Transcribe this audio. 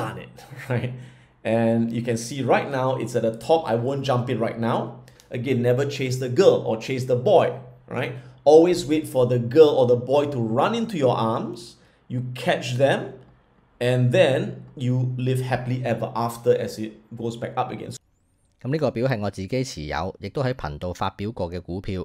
done it, right? And you can see right now, it's at the top. I won't jump in right now. Again, never chase the girl or chase the boy, right? Always wait for the girl or the boy to run into your arms. You catch them and then you live happily ever after as it goes back up again. 咁呢個表係我自己持有，亦都喺頻道發表過嘅股票。